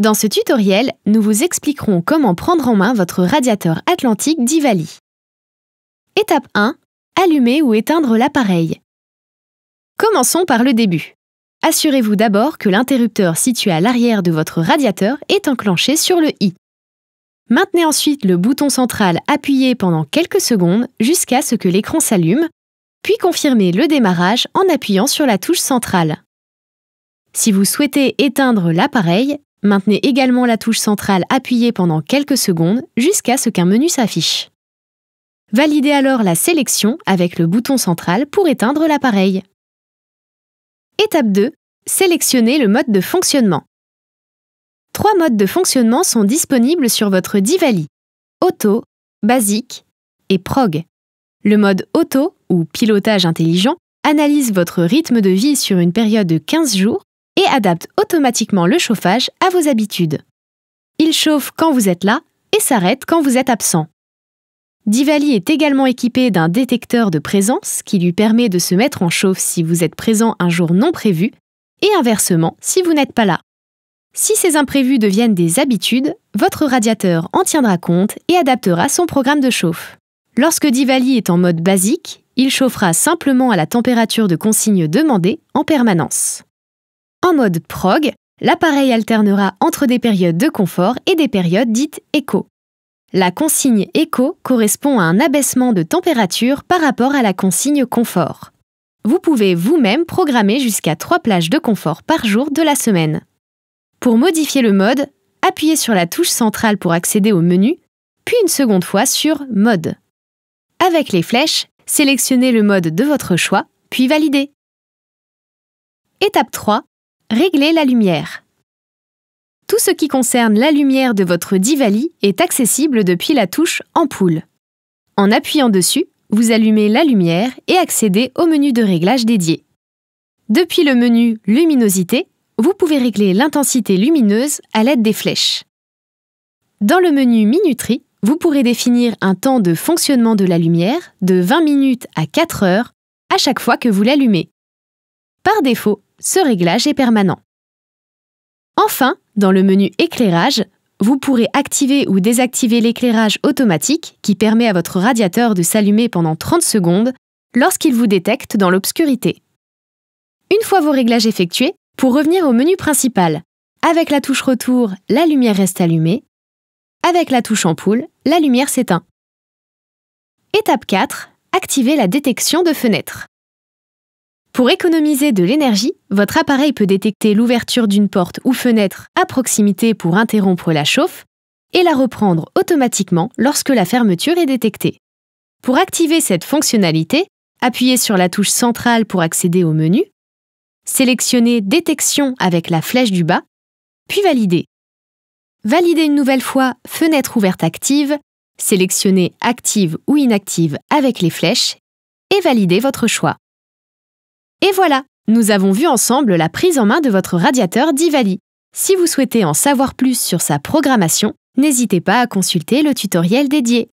Dans ce tutoriel, nous vous expliquerons comment prendre en main votre radiateur Atlantique d'Ivali. Étape 1. Allumer ou éteindre l'appareil. Commençons par le début. Assurez-vous d'abord que l'interrupteur situé à l'arrière de votre radiateur est enclenché sur le I. Maintenez ensuite le bouton central appuyé pendant quelques secondes jusqu'à ce que l'écran s'allume, puis confirmez le démarrage en appuyant sur la touche centrale. Si vous souhaitez éteindre l'appareil, Maintenez également la touche centrale appuyée pendant quelques secondes jusqu'à ce qu'un menu s'affiche. Validez alors la sélection avec le bouton central pour éteindre l'appareil. Étape 2. Sélectionnez le mode de fonctionnement. Trois modes de fonctionnement sont disponibles sur votre Divali. Auto, Basique et Prog. Le mode Auto ou pilotage intelligent analyse votre rythme de vie sur une période de 15 jours et adapte automatiquement le chauffage à vos habitudes. Il chauffe quand vous êtes là et s'arrête quand vous êtes absent. Divali est également équipé d'un détecteur de présence qui lui permet de se mettre en chauffe si vous êtes présent un jour non prévu et inversement si vous n'êtes pas là. Si ces imprévus deviennent des habitudes, votre radiateur en tiendra compte et adaptera son programme de chauffe. Lorsque Divali est en mode basique, il chauffera simplement à la température de consigne demandée en permanence. En mode prog, l'appareil alternera entre des périodes de confort et des périodes dites éco. La consigne éco correspond à un abaissement de température par rapport à la consigne confort. Vous pouvez vous-même programmer jusqu'à 3 plages de confort par jour de la semaine. Pour modifier le mode, appuyez sur la touche centrale pour accéder au menu, puis une seconde fois sur Mode. Avec les flèches, sélectionnez le mode de votre choix, puis validez. Étape 3. Régler la lumière. Tout ce qui concerne la lumière de votre divali est accessible depuis la touche Ampoule. En appuyant dessus, vous allumez la lumière et accédez au menu de réglage dédié. Depuis le menu Luminosité, vous pouvez régler l'intensité lumineuse à l'aide des flèches. Dans le menu Minuterie, vous pourrez définir un temps de fonctionnement de la lumière de 20 minutes à 4 heures à chaque fois que vous l'allumez. Par défaut, ce réglage est permanent. Enfin, dans le menu Éclairage, vous pourrez activer ou désactiver l'éclairage automatique qui permet à votre radiateur de s'allumer pendant 30 secondes lorsqu'il vous détecte dans l'obscurité. Une fois vos réglages effectués, pour revenir au menu principal, avec la touche Retour, la lumière reste allumée. Avec la touche Ampoule, la lumière s'éteint. Étape 4. Activer la détection de fenêtres. Pour économiser de l'énergie, votre appareil peut détecter l'ouverture d'une porte ou fenêtre à proximité pour interrompre la chauffe et la reprendre automatiquement lorsque la fermeture est détectée. Pour activer cette fonctionnalité, appuyez sur la touche centrale pour accéder au menu, sélectionnez Détection avec la flèche du bas, puis validez. Validez une nouvelle fois Fenêtre ouverte active, sélectionnez Active ou inactive avec les flèches et validez votre choix. Et voilà, nous avons vu ensemble la prise en main de votre radiateur Divali. Si vous souhaitez en savoir plus sur sa programmation, n'hésitez pas à consulter le tutoriel dédié.